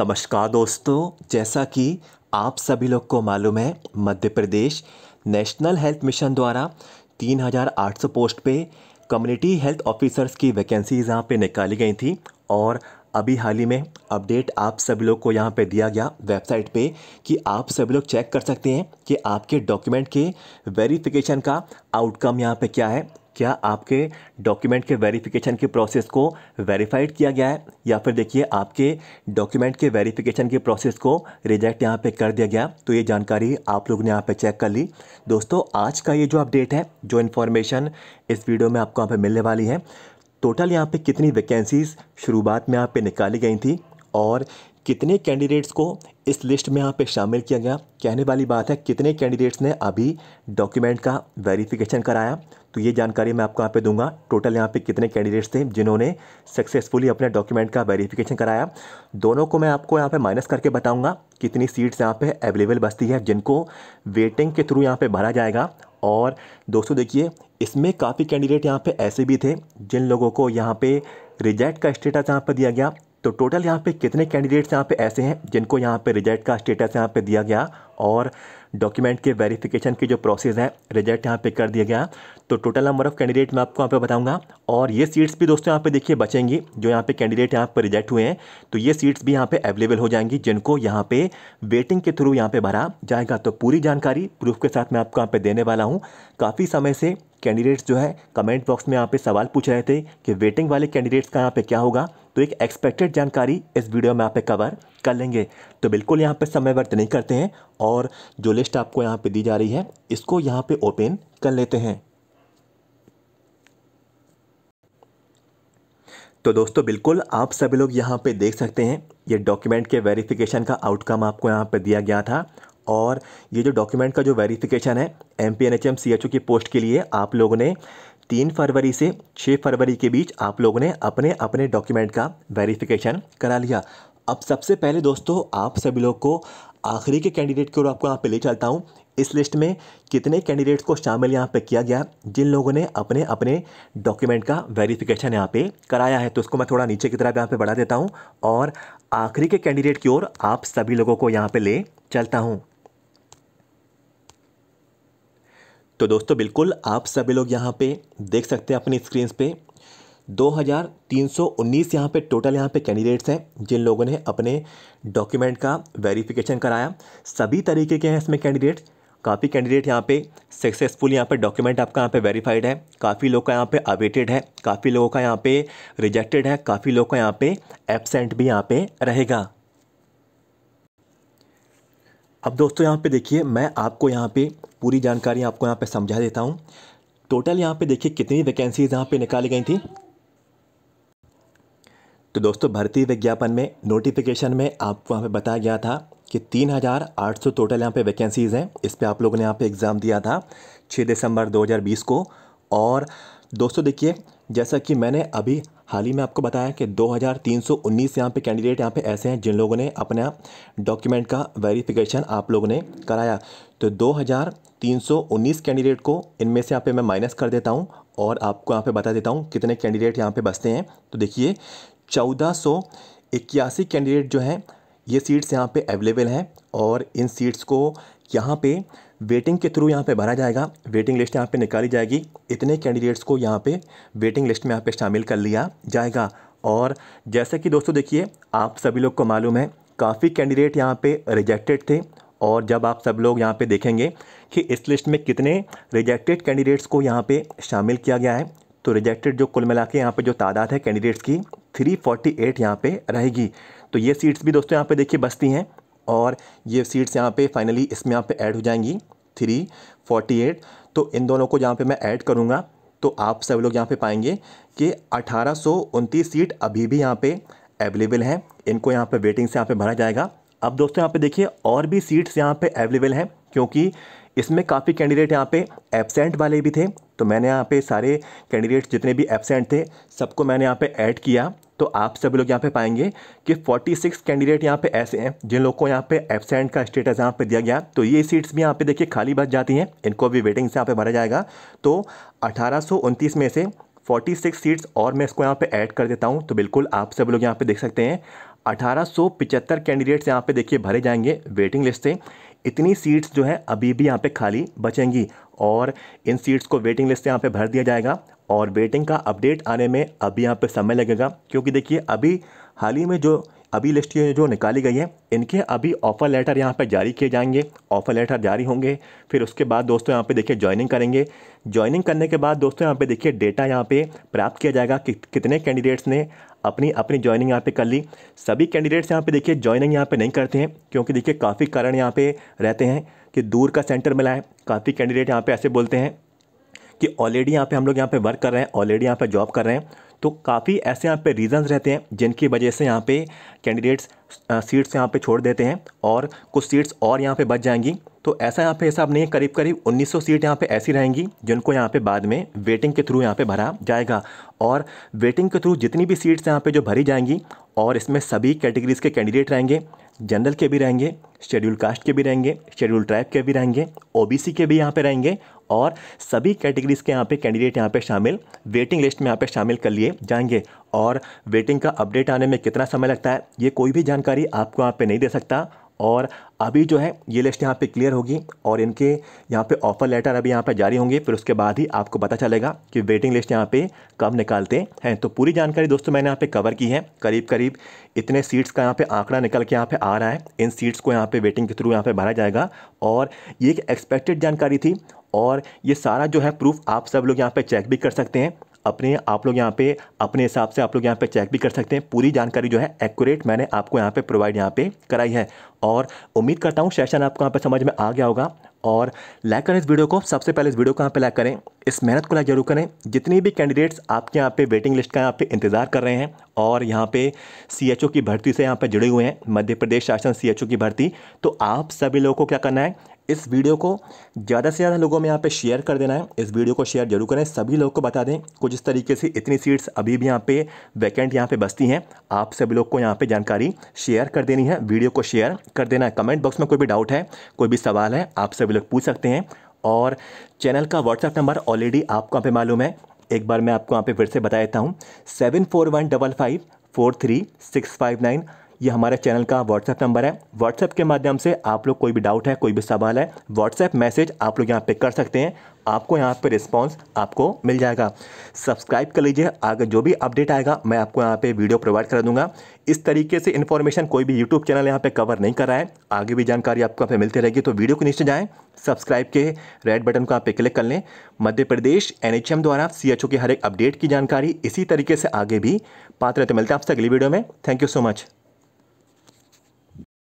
नमस्कार दोस्तों जैसा कि आप सभी लोग को मालूम है Madhya Pradesh national health mission द्वारा 3,800 पोस्ट पे कम्युनिटी हेल्थ ऑफिसर्स की वैकेंसीज यहाँ पे निकाली गई थी और अभी हाल ही में अपडेट आप सभी लोग को यहाँ पे दिया गया वेबसाइट पे कि आप सभी लोग चेक कर सकते हैं कि आपके डॉक्यूमेंट के वेरिफिकेशन का आउटकम यहाँ पे क्या है क्या आपके डॉक्यूमेंट के वेरिफिकेशन के प्रोसेस को वेरीफाइड किया गया है या फिर देखिए आपके डॉक्यूमेंट के वेरिफिकेशन के प्रोसेस को रिजेक्ट यहाँ पे कर दिया गया तो ये जानकारी आप लोग ने यहाँ पे चेक कर ली दोस्तों आज का ये जो अपडेट है जो इन्फॉर्मेशन इस वीडियो में आपको यहाँ पर मिलने वाली है टोटल यहाँ पर कितनी वैकेंसीज़ शुरुआत में यहाँ पर निकाली गई थी और कितने कैंडिडेट्स को इस लिस्ट में यहाँ पे शामिल किया गया कहने वाली बात है कितने कैंडिडेट्स ने अभी डॉक्यूमेंट का वेरिफिकेशन कराया तो ये जानकारी मैं आपको यहाँ पे दूंगा टोटल यहाँ पे कितने कैंडिडेट्स थे जिन्होंने सक्सेसफुली अपने डॉक्यूमेंट का वेरिफिकेशन कराया दोनों को मैं आपको यहाँ पे माइनस करके बताऊँगा कितनी सीट्स यहाँ पर अवेलेबल बचती है जिनको वेटिंग के थ्रू यहाँ पर भरा जाएगा और दोस्तों देखिए इसमें काफ़ी कैंडिडेट यहाँ पे ऐसे भी थे जिन लोगों को यहाँ पर रिजेक्ट का स्टेटस यहाँ पर दिया गया तो टोटल यहाँ पे कितने कैंडिडेट्स यहाँ पे ऐसे हैं जिनको यहाँ पे रिजल्ट का स्टेटस यहाँ पे दिया गया और डॉक्यूमेंट के वेरिफिकेशन की जो प्रोसेस है रिजल्ट यहाँ पे कर दिया गया तो टोटल नंबर ऑफ़ कैंडिडेट मैं आपको यहाँ पे बताऊँगा और ये सीट्स भी दोस्तों यहाँ पे देखिए बचेंगी जो यहाँ पे कैंडिडेट यहाँ पर रिजेक्ट हुए हैं तो ये सीट्स भी यहाँ पे अवेलेबल हो जाएंगी जिनको यहाँ पे वेटिंग के थ्रू यहाँ पे भरा जाएगा तो पूरी जानकारी प्रूफ के साथ मैं आपको यहाँ पे देने वाला हूँ काफ़ी समय से कैंडिडेट्स जो है कमेंट बॉक्स में यहाँ पे सवाल पूछ रहे थे कि वेटिंग वाले कैंडिडेट्स का यहाँ पे क्या होगा तो एक एक्सपेक्टेड जानकारी इस वीडियो में आप कवर कर लेंगे तो बिल्कुल यहाँ पे समय व्यर्थ नहीं करते हैं और जो लिस्ट आपको यहाँ पे दी जा रही है इसको यहाँ पे ओपन कर लेते हैं तो दोस्तों बिल्कुल आप सभी लोग यहाँ पे देख सकते हैं ये डॉक्यूमेंट के वेरिफिकेशन का आउटकम आपको यहाँ पे दिया गया था और ये जो डॉक्यूमेंट का जो वेरिफिकेशन है M P N H M C H O की पोस्ट के लिए आप लोगों ने तीन फरवरी से छः फरवरी के बीच आप लोगों ने अपने अपने डॉक्यूमेंट का वेरिफिकेशन करा लिया अब सबसे पहले दोस्तों आप सभी लोग को आखिरी के कैंडिडेट की ओर आपको यहाँ पे ले चलता हूँ इस लिस्ट में कितने कैंडिडेट्स को शामिल यहाँ पे किया गया जिन लोगों ने अपने अपने डॉक्यूमेंट का वेरिफिकेशन यहाँ पे कराया है तो उसको मैं थोड़ा नीचे की तरफ यहाँ पे बढ़ा देता हूँ और आखिरी के कैंडिडेट की ओर आप सभी लोगों को यहाँ पे ले चलता हूँ तो दोस्तों बिल्कुल आप सभी लोग यहाँ पे देख सकते हैं अपनी स्क्रीन पे 2319 यहाँ पर टोटल यहाँ पे कैंडिडेट्स हैं जिन लोगों ने अपने डॉक्यूमेंट का वेरिफिकेशन कराया सभी तरीके के हैं इसमें कैंडिडेट्स काफ़ी कैंडिडेट यहाँ पे सक्सेसफुल यहाँ पे डॉक्यूमेंट आपका यहाँ पे वेरीफाइड है काफ़ी लोग का यहाँ पे अवेटेड है काफ़ी लोगों का यहाँ पे रिजेक्टेड है काफ़ी लोग का यहाँ पे एबसेंट भी यहाँ पे रहेगा अब दोस्तों यहाँ पे देखिए मैं आपको यहाँ पे पूरी जानकारी आपको यहाँ पे समझा देता हूँ टोटल यहाँ पे देखिए कितनी वैकेंसीज यहाँ पे निकाली गई थी तो दोस्तों भर्ती विज्ञापन में नोटिफिकेशन में आपको यहाँ पे बताया गया था कि 3,800 टोटल यहाँ पे वैकेंसीज़ हैं इस पर आप लोगों ने यहाँ पे एग्ज़ाम दिया था 6 दिसंबर 2020 को और दोस्तों देखिए जैसा कि मैंने अभी हाल ही में आपको बताया कि 2319 यहाँ पे कैंडिडेट यहाँ पे ऐसे हैं जिन लोगों ने अपना डॉक्यूमेंट का वेरिफिकेशन आप लोगों ने कराया तो 2319 कैंडिडेट को इनमें से यहाँ पे मैं माइनस कर देता हूँ और आपको यहाँ पे बता देता हूँ कितने कैंडिडेट यहाँ पे बसते हैं तो देखिए चौदह कैंडिडेट जो हैं ये सीट्स यहाँ पर अवेलेबल हैं और इन सीट्स को यहाँ पर वेटिंग के थ्रू यहाँ पे भरा जाएगा वेटिंग लिस्ट यहाँ पे निकाली जाएगी इतने कैंडिडेट्स को यहाँ पे वेटिंग लिस्ट में यहाँ पे शामिल कर लिया जाएगा और जैसे कि दोस्तों देखिए आप सभी लोग को मालूम है काफ़ी कैंडिडेट यहाँ पे रिजेक्टेड थे और जब आप सब लोग यहाँ पे देखेंगे कि इस लिस्ट में कितने रिजेक्टेड कैंडिडेट्स को यहाँ पर शामिल किया गया है तो रिजेक्टेड जो कुल मिला के यहाँ पर जो तादाद है कैंडिडेट्स की एट यहाँ पे रहेगी तो ये सीट्स भी दोस्तों यहाँ पर देखिए बसती हैं और ये सीट्स यहाँ पे फाइनली इसमें यहाँ पे ऐड हो जाएंगी थ्री फोर्टी एट तो इन दोनों को यहाँ पे मैं ऐड करूँगा तो आप सब लोग यहाँ पे पाएंगे कि अठारह सीट अभी भी यहाँ पे अवेलेबल हैं इनको यहाँ पे वेटिंग से यहाँ पे भरा जाएगा अब दोस्तों यहाँ पे देखिए और भी सीट्स यहाँ पे अवेलेबल हैं क्योंकि इसमें काफ़ी कैंडिडेट यहाँ पे एबसेंट वाले भी थे तो मैंने यहाँ पे सारे कैंडिडेट्स जितने भी एबसेंट थे सबको मैंने यहाँ पे ऐड किया तो आप सभी लोग यहाँ पे पाएंगे कि 46 कैंडिडेट यहाँ पे ऐसे हैं जिन लोग को यहाँ पे एबसेंट का स्टेटस यहाँ पे दिया गया तो ये सीट्स भी यहाँ पे देखिए खाली बच जाती हैं इनको भी वेटिंग से यहाँ पे भरा जाएगा तो अठारह में से 46 सीट्स और मैं इसको यहाँ पे ऐड कर देता हूँ तो बिल्कुल आप सब लोग यहाँ पे देख सकते हैं अठारह कैंडिडेट्स यहाँ पे देखिए भरे जाएंगे वेटिंग लिस्ट से इतनी सीट्स जो हैं अभी भी यहाँ पे खाली बचेंगी और इन सीट्स को वेटिंग लिस्ट से यहाँ पे भर दिया जाएगा और वेटिंग का अपडेट आने में अभी यहाँ पर समय लगेगा क्योंकि देखिए अभी हाल ही में जो अभी लिस्ट जो निकाली गई है इनके अभी ऑफ़र लेटर यहाँ पर जारी किए जाएंगे ऑफ़र लेटर जारी होंगे फिर उसके बाद दोस्तों यहाँ पे देखिए ज्वाइनिंग करेंगे ज्वाइनिंग करने के बाद दोस्तों यहाँ पे देखिए डेटा यहाँ पे प्राप्त किया जाएगा कि कितने कैंडिडेट्स ने अपनी अपनी ज्वाइनिंग यहाँ पे कर ली सभी कैंडिडेट्स यहाँ पे देखिए ज्वाइनिंग यहाँ पे नहीं करते हैं क्योंकि देखिए काफ़ी कारण यहाँ पे रहते हैं कि दूर का सेंटर मिला है काफ़ी कैंडिडेट यहाँ पे ऐसे बोलते हैं कि ऑलरेडी यहाँ पे हम लोग यहाँ पे वर्क कर रहे हैं ऑलरेडी यहाँ पे जॉब कर रहे हैं तो काफ़ी ऐसे यहाँ पे रीजंस रहते हैं जिनकी वजह से यहाँ पे कैंडिडेट्स सीट्स यहाँ पे छोड़ देते हैं और कुछ सीट्स और यहाँ पे बच जाएंगी तो ऐसा यहाँ पे हिसाब नहीं है करीब करीब 1900 सीट यहाँ पे ऐसी रहेंगी जिनको यहाँ पे बाद में वेटिंग के थ्रू यहाँ पे भरा जाएगा और वेटिंग के थ्रू जितनी भी सीट्स यहाँ पर जो भरी जाएंगी और इसमें सभी कैटेगरीज़ के कैंडिडेट रहेंगे जनरल के भी रहेंगे शेड्यूल कास्ट के भी रहेंगे शेड्यूल ट्राइब के भी रहेंगे ओ के भी यहाँ पर रहेंगे और सभी कैटेगरीज़ के यहाँ पे कैंडिडेट यहाँ पे शामिल वेटिंग लिस्ट में यहाँ पे शामिल कर लिए जाएंगे और वेटिंग का अपडेट आने में कितना समय लगता है ये कोई भी जानकारी आपको यहाँ पे नहीं दे सकता और अभी जो है ये लिस्ट यहाँ पे क्लियर होगी और इनके यहाँ पे ऑफ़र लेटर अभी यहाँ पे जारी होंगे फिर उसके बाद ही आपको पता चलेगा कि वेटिंग लिस्ट यहाँ पे कब निकालते हैं तो पूरी जानकारी दोस्तों मैंने यहाँ पे कवर की है करीब करीब इतने सीट्स का यहाँ पे आंकड़ा निकल के यहाँ पे आ रहा है इन सीट्स को यहाँ पर वेटिंग के थ्रू यहाँ पर भरा जाएगा और ये एक एक्सपेक्टेड जानकारी थी और ये सारा जो है प्रूफ आप सब लोग यहाँ पे चेक भी कर सकते हैं अपने आप लोग यहाँ पे अपने हिसाब से आप लोग यहाँ पे चेक भी कर सकते हैं पूरी जानकारी जो है एक्यूरेट मैंने आपको यहाँ पे प्रोवाइड यहाँ पे कराई है और उम्मीद करता हूँ सेशन आपको यहाँ पर समझ में आ गया होगा और लाइक करें इस वीडियो को सबसे पहले इस वीडियो को यहाँ पे लाइक करें इस मेहनत को लाइक जरूर करें जितनी भी कैंडिडेट्स आपके यहाँ पे वेटिंग लिस्ट का यहाँ पे इंतज़ार कर रहे हैं और यहाँ पे सीएचओ की भर्ती से यहाँ पे जुड़े हुए हैं मध्य प्रदेश शासन सीएचओ की भर्ती तो आप सभी लोगों को क्या करना है इस वीडियो को ज़्यादा से ज़्यादा लोगों में यहाँ पे शेयर कर देना है इस वीडियो को शेयर जरूर करें सभी लोगों को बता दें कुछ इस तरीके से इतनी सीट्स अभी भी यहाँ पे वैकेंट यहाँ पे बसती हैं आप सभी लोग को यहाँ पे जानकारी शेयर कर देनी है वीडियो को शेयर कर देना है कमेंट बॉक्स में कोई भी डाउट है कोई भी सवाल है आप सभी लोग पूछ सकते हैं और चैनल का व्हाट्सएप नंबर ऑलरेडी आपको यहाँ पे मालूम है एक बार मैं आपको यहाँ पे फिर से बता देता हूँ seven four one double five four three six five nine ये हमारे चैनल का व्हाट्सएप नंबर है व्हाट्सएप के माध्यम से आप लोग कोई भी डाउट है कोई भी सवाल है व्हाट्सएप मैसेज आप लोग यहाँ पे कर सकते हैं आपको यहाँ पे रिस्पांस आपको मिल जाएगा सब्सक्राइब कर लीजिए आगे जो भी अपडेट आएगा मैं आपको यहाँ पे वीडियो प्रोवाइड करा दूंगा इस तरीके से इन्फॉर्मेशन कोई भी यूट्यूब चैनल यहाँ पर कवर नहीं कर रहा है आगे भी जानकारी आपको यहाँ पर मिलती रहेगी तो वीडियो के नीचे जाएँ सब्सक्राइब के रेड बटन को आप पे क्लिक कर लें मध्य प्रदेश एन द्वारा सी के हर एक अपडेट की जानकारी इसी तरीके से आगे भी पात्र रहते मिलते हैं आपसे अगली वीडियो में थैंक यू सो मच